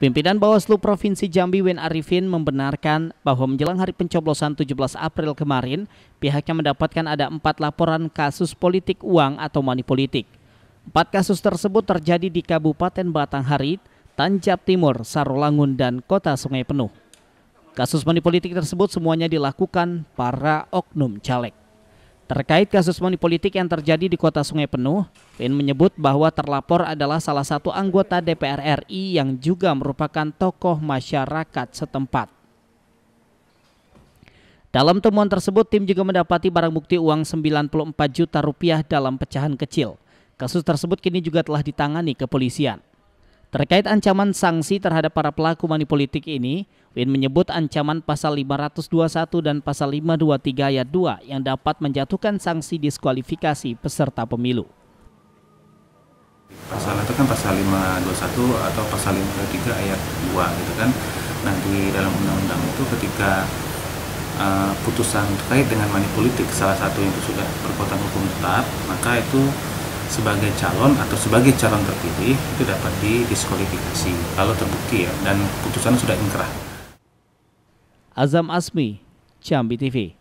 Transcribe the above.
Pimpinan Bawaslu Provinsi Jambi Win Arifin membenarkan bahwa menjelang hari pencoblosan 17 April kemarin, pihaknya mendapatkan ada empat laporan kasus politik uang atau money politik. Empat kasus tersebut terjadi di Kabupaten Batanghari, Tanjab Timur, Sarolangun, dan Kota Sungai Penuh. Kasus money politik tersebut semuanya dilakukan para oknum caleg. Terkait kasus money politik yang terjadi di kota Sungai Penuh, Pin menyebut bahwa terlapor adalah salah satu anggota DPR RI yang juga merupakan tokoh masyarakat setempat. Dalam temuan tersebut, tim juga mendapati barang bukti uang 94 juta rupiah dalam pecahan kecil. Kasus tersebut kini juga telah ditangani kepolisian. Terkait ancaman sanksi terhadap para pelaku manipolitik ini, Win menyebut ancaman pasal 521 dan pasal 523 ayat 2 yang dapat menjatuhkan sanksi diskualifikasi peserta pemilu. Pasal itu kan pasal 521 atau pasal 523 ayat 2 gitu kan. Nanti dalam undang-undang itu ketika uh, putusan terkait dengan manipolitik salah satu yang itu sudah berkuatan hukum tetap, maka itu sebagai calon atau sebagai calon terpilih itu dapat didiskualifikasi kalau terbukti ya dan putusannya sudah inkrah. Azam Asmi, Jambi TV.